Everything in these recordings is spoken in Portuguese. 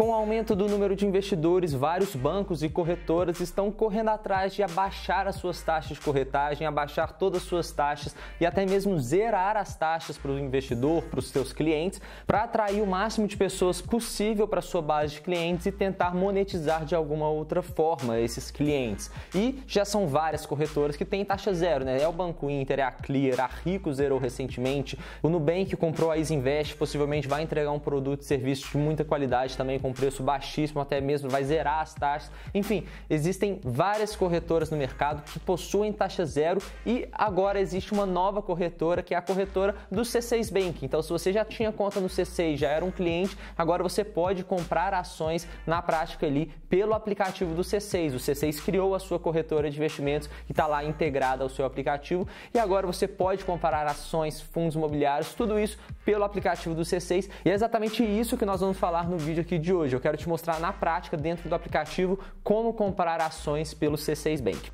Com o aumento do número de investidores, vários bancos e corretoras estão correndo atrás de abaixar as suas taxas de corretagem, abaixar todas as suas taxas e até mesmo zerar as taxas para o investidor, para os seus clientes, para atrair o máximo de pessoas possível para sua base de clientes e tentar monetizar de alguma outra forma esses clientes. E já são várias corretoras que têm taxa zero, né? É o Banco Inter, é a Clear, a Rico zerou recentemente, o Nubank comprou a Isinvest, possivelmente vai entregar um produto e serviço de muita qualidade também com com preço baixíssimo, até mesmo vai zerar as taxas. Enfim, existem várias corretoras no mercado que possuem taxa zero e agora existe uma nova corretora que é a corretora do C6 Bank. Então, se você já tinha conta no C6, já era um cliente, agora você pode comprar ações na prática ali pelo aplicativo do C6. O C6 criou a sua corretora de investimentos que está lá integrada ao seu aplicativo e agora você pode comprar ações, fundos imobiliários, tudo isso pelo aplicativo do C6 e é exatamente isso que nós vamos falar no vídeo aqui de hoje hoje. Eu quero te mostrar na prática, dentro do aplicativo, como comprar ações pelo C6 Bank.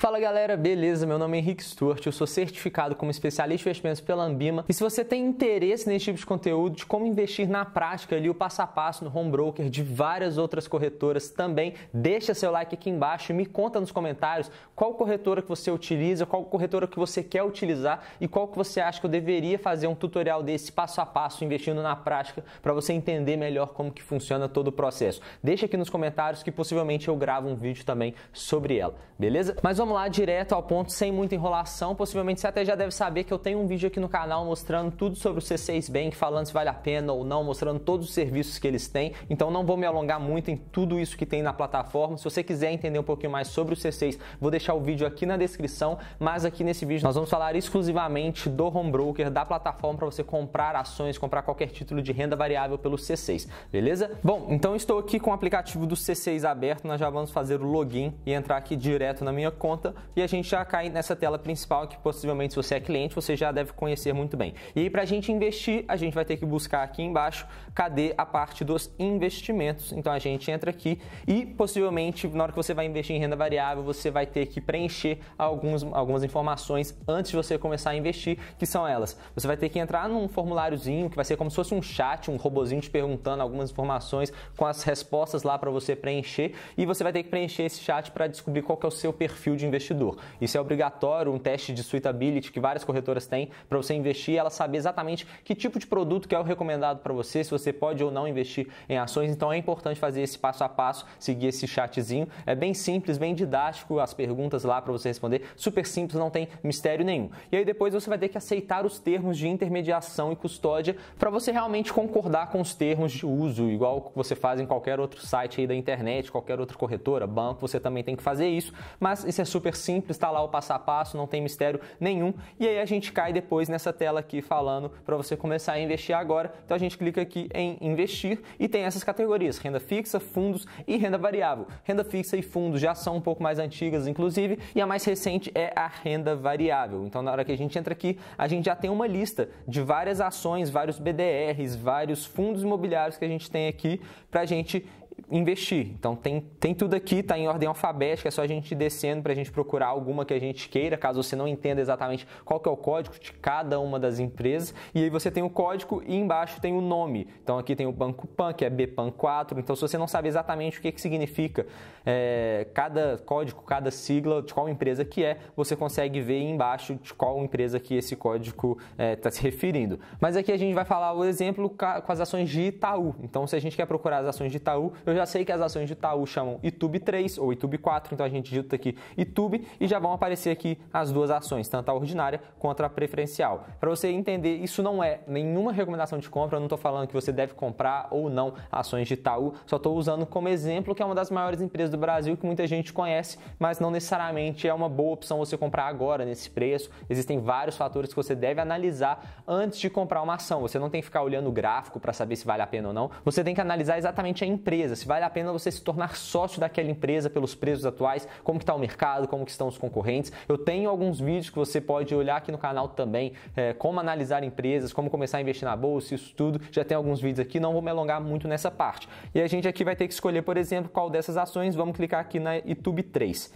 Fala galera, beleza? Meu nome é Henrique Stuart, eu sou certificado como especialista em investimentos pela Ambima. E se você tem interesse nesse tipo de conteúdo, de como investir na prática ali, o passo a passo no home broker de várias outras corretoras também, deixa seu like aqui embaixo e me conta nos comentários qual corretora que você utiliza, qual corretora que você quer utilizar e qual que você acha que eu deveria fazer um tutorial desse passo a passo investindo na prática para você entender melhor como que funciona todo o processo. Deixa aqui nos comentários que possivelmente eu gravo um vídeo também sobre ela, beleza? Mas vamos vamos lá direto ao ponto, sem muita enrolação. Possivelmente você até já deve saber que eu tenho um vídeo aqui no canal mostrando tudo sobre o C6 Bank, falando se vale a pena ou não, mostrando todos os serviços que eles têm. Então não vou me alongar muito em tudo isso que tem na plataforma. Se você quiser entender um pouquinho mais sobre o C6, vou deixar o vídeo aqui na descrição, mas aqui nesse vídeo nós vamos falar exclusivamente do home broker, da plataforma para você comprar ações, comprar qualquer título de renda variável pelo C6, beleza? Bom, então estou aqui com o aplicativo do C6 aberto, nós já vamos fazer o login e entrar aqui direto na minha conta conta e a gente já cai nessa tela principal que possivelmente se você é cliente, você já deve conhecer muito bem. E para a gente investir, a gente vai ter que buscar aqui embaixo, cadê a parte dos investimentos? Então a gente entra aqui e possivelmente na hora que você vai investir em renda variável, você vai ter que preencher alguns, algumas informações antes de você começar a investir, que são elas. Você vai ter que entrar num formuláriozinho que vai ser como se fosse um chat, um robozinho te perguntando algumas informações com as respostas lá para você preencher e você vai ter que preencher esse chat para descobrir qual que é o seu perfil de investidor. Isso é obrigatório, um teste de suitability que várias corretoras têm para você investir e ela saber exatamente que tipo de produto que é o recomendado para você, se você pode ou não investir em ações. Então é importante fazer esse passo a passo, seguir esse chatzinho. É bem simples, bem didático, as perguntas lá para você responder, super simples, não tem mistério nenhum. E aí depois você vai ter que aceitar os termos de intermediação e custódia para você realmente concordar com os termos de uso, igual você faz em qualquer outro site aí da internet, qualquer outra corretora, banco, você também tem que fazer isso, mas isso é super super simples, está lá o passo a passo, não tem mistério nenhum. E aí a gente cai depois nessa tela aqui falando para você começar a investir agora. Então a gente clica aqui em investir e tem essas categorias: renda fixa, fundos e renda variável. Renda fixa e fundos já são um pouco mais antigas, inclusive, e a mais recente é a renda variável. Então na hora que a gente entra aqui, a gente já tem uma lista de várias ações, vários BDRs, vários fundos imobiliários que a gente tem aqui para a gente investir. Então tem, tem tudo aqui, está em ordem alfabética, é só a gente ir descendo para a gente procurar alguma que a gente queira, caso você não entenda exatamente qual que é o código de cada uma das empresas. E aí você tem o código e embaixo tem o nome. Então aqui tem o Banco Pan, que é BPAN4. Então se você não sabe exatamente o que, que significa é, cada código, cada sigla, de qual empresa que é, você consegue ver embaixo de qual empresa que esse código está é, tá se referindo. Mas aqui a gente vai falar o exemplo com as ações de Itaú. Então se a gente quer procurar as ações de Itaú, eu já sei que as ações de Itaú chamam ITUB 3 ou ITUB 4, então a gente digita aqui ITUB e já vão aparecer aqui as duas ações, tanto a ordinária quanto a preferencial. Para você entender, isso não é nenhuma recomendação de compra, eu não estou falando que você deve comprar ou não ações de Itaú, só estou usando como exemplo que é uma das maiores empresas do Brasil que muita gente conhece, mas não necessariamente é uma boa opção você comprar agora nesse preço. Existem vários fatores que você deve analisar antes de comprar uma ação. Você não tem que ficar olhando o gráfico para saber se vale a pena ou não, você tem que analisar exatamente a empresa empresa, se vale a pena você se tornar sócio daquela empresa pelos preços atuais, como que está o mercado, como que estão os concorrentes. Eu tenho alguns vídeos que você pode olhar aqui no canal também, é, como analisar empresas, como começar a investir na bolsa, isso tudo. Já tem alguns vídeos aqui, não vou me alongar muito nessa parte. E a gente aqui vai ter que escolher, por exemplo, qual dessas ações. Vamos clicar aqui na YouTube 3.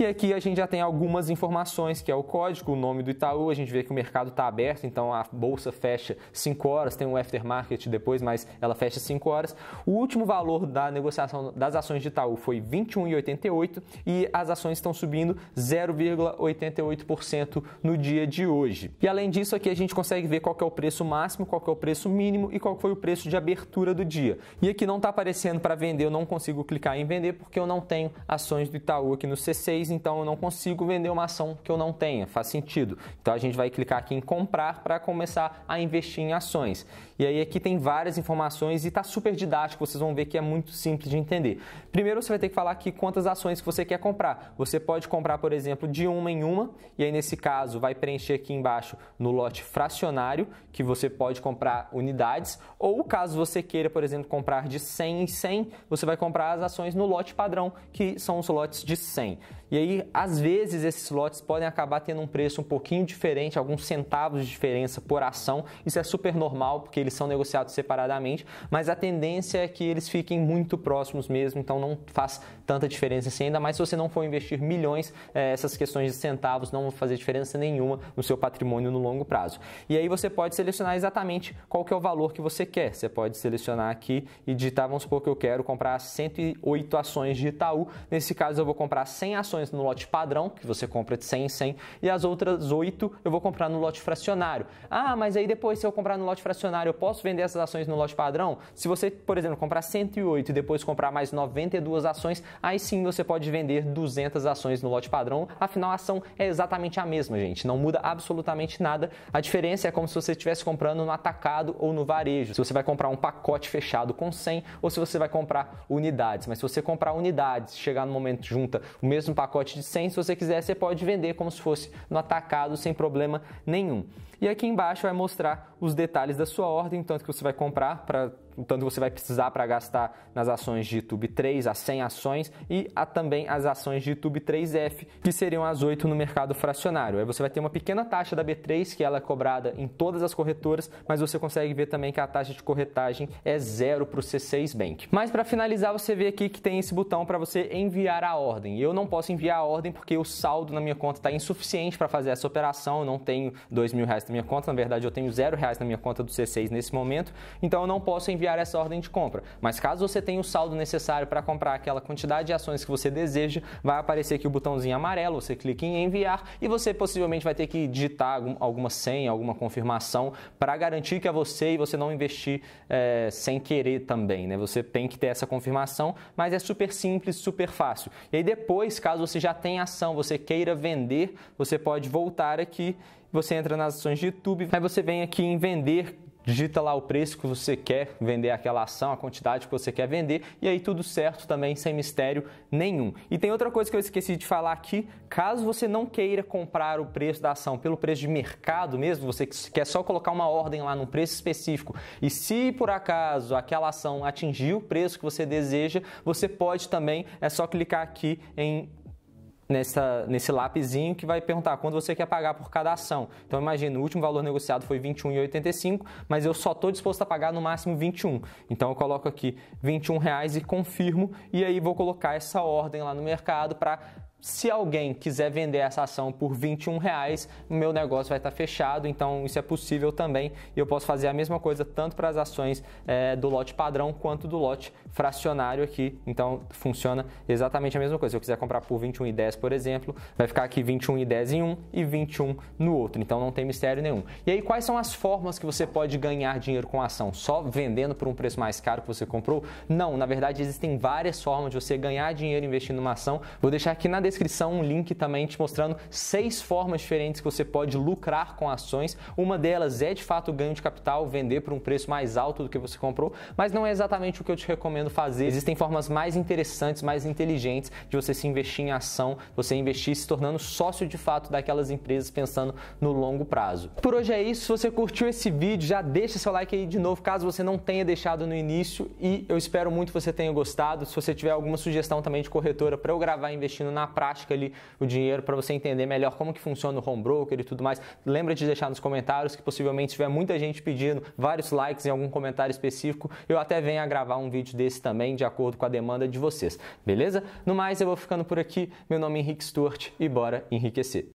E aqui a gente já tem algumas informações, que é o código, o nome do Itaú, a gente vê que o mercado está aberto, então a bolsa fecha 5 horas, tem um aftermarket depois, mas ela fecha 5 horas. O último valor da negociação das ações de Itaú foi 21,88 e as ações estão subindo 0,88% no dia de hoje. E além disso, aqui a gente consegue ver qual é o preço máximo, qual é o preço mínimo e qual foi o preço de abertura do dia. E aqui não está aparecendo para vender, eu não consigo clicar em vender porque eu não tenho ações do Itaú aqui no C6, então eu não consigo vender uma ação que eu não tenha, faz sentido. Então a gente vai clicar aqui em comprar para começar a investir em ações. E aí aqui tem várias informações e está super didático, vocês vão ver que é muito simples de entender. Primeiro você vai ter que falar aqui quantas ações que você quer comprar. Você pode comprar, por exemplo, de uma em uma, e aí nesse caso vai preencher aqui embaixo no lote fracionário, que você pode comprar unidades, ou caso você queira, por exemplo, comprar de 100 em 100, você vai comprar as ações no lote padrão, que são os lotes de 100. E aí, às vezes, esses lotes podem acabar tendo um preço um pouquinho diferente, alguns centavos de diferença por ação. Isso é super normal, porque eles são negociados separadamente, mas a tendência é que eles fiquem muito próximos mesmo, então não faz tanta diferença assim, ainda mais se você não for investir milhões, eh, essas questões de centavos não vão fazer diferença nenhuma no seu patrimônio no longo prazo. E aí você pode selecionar exatamente qual que é o valor que você quer. Você pode selecionar aqui e digitar, vamos supor que eu quero comprar 108 ações de Itaú. Nesse caso, eu vou comprar 100 ações ações no lote padrão, que você compra de 100 em 100, e as outras 8 eu vou comprar no lote fracionário. Ah, mas aí depois se eu comprar no lote fracionário, eu posso vender essas ações no lote padrão? Se você, por exemplo, comprar 108 e depois comprar mais 92 ações, aí sim você pode vender 200 ações no lote padrão. Afinal, a ação é exatamente a mesma, gente. Não muda absolutamente nada. A diferença é como se você estivesse comprando no atacado ou no varejo. Se você vai comprar um pacote fechado com 100 ou se você vai comprar unidades. Mas se você comprar unidades, chegar no momento junta o mesmo pacote pacote de 100. Se você quiser, você pode vender como se fosse no atacado sem problema nenhum. E aqui embaixo vai mostrar os detalhes da sua ordem, tanto que você vai comprar para o tanto você vai precisar para gastar nas ações de YouTube 3, as 100 ações, e há também as ações de YouTube 3F, que seriam as 8 no mercado fracionário. Aí você vai ter uma pequena taxa da B3, que ela é cobrada em todas as corretoras, mas você consegue ver também que a taxa de corretagem é zero para o C6 Bank. Mas para finalizar, você vê aqui que tem esse botão para você enviar a ordem. Eu não posso enviar a ordem porque o saldo na minha conta está insuficiente para fazer essa operação, eu não tenho dois mil reais na minha conta, na verdade eu tenho zero reais na minha conta do C6 nesse momento, então eu não posso enviar enviar essa ordem de compra. Mas caso você tenha o saldo necessário para comprar aquela quantidade de ações que você deseja, vai aparecer aqui o botãozinho amarelo, você clica em enviar e você possivelmente vai ter que digitar alguma senha, alguma confirmação para garantir que é você e você não investir é, sem querer também. Né? Você tem que ter essa confirmação, mas é super simples, super fácil. E aí depois, caso você já tenha ação, você queira vender, você pode voltar aqui você entra nas ações de YouTube, aí você vem aqui em vender digita lá o preço que você quer vender aquela ação, a quantidade que você quer vender e aí tudo certo também, sem mistério nenhum. E tem outra coisa que eu esqueci de falar aqui: caso você não queira comprar o preço da ação pelo preço de mercado mesmo, você quer só colocar uma ordem lá num preço específico e se por acaso aquela ação atingir o preço que você deseja, você pode também, é só clicar aqui em nessa, nesse lapisinho que vai perguntar quanto você quer pagar por cada ação. Então imagina, o último valor negociado foi 21,85, mas eu só estou disposto a pagar no máximo 21. Então eu coloco aqui 21 reais e confirmo e aí vou colocar essa ordem lá no mercado para se alguém quiser vender essa ação por 21 reais, meu negócio vai estar tá fechado, então isso é possível também. E eu posso fazer a mesma coisa tanto para as ações é, do lote padrão quanto do lote fracionário aqui. Então funciona exatamente a mesma coisa. Se eu quiser comprar por 21,10, por exemplo, vai ficar aqui 21,10 em um e 21 no outro. Então não tem mistério nenhum. E aí, quais são as formas que você pode ganhar dinheiro com a ação? Só vendendo por um preço mais caro que você comprou? Não, na verdade existem várias formas de você ganhar dinheiro investindo numa ação. Vou deixar aqui na descrição descrição um link também te mostrando seis formas diferentes que você pode lucrar com ações. Uma delas é de fato ganho de capital, vender por um preço mais alto do que você comprou, mas não é exatamente o que eu te recomendo fazer. Existem formas mais interessantes, mais inteligentes de você se investir em ação, você investir se tornando sócio de fato daquelas empresas pensando no longo prazo. Por hoje é isso. Se você curtiu esse vídeo, já deixa seu like aí de novo, caso você não tenha deixado no início e eu espero muito que você tenha gostado. Se você tiver alguma sugestão também de corretora para eu gravar investindo na prática ali o dinheiro para você entender melhor como que funciona o home broker e tudo mais. Lembra de deixar nos comentários que possivelmente tiver muita gente pedindo vários likes em algum comentário específico, eu até venho a gravar um vídeo desse também, de acordo com a demanda de vocês, beleza? No mais, eu vou ficando por aqui. Meu nome é Henrique Stuart e bora enriquecer.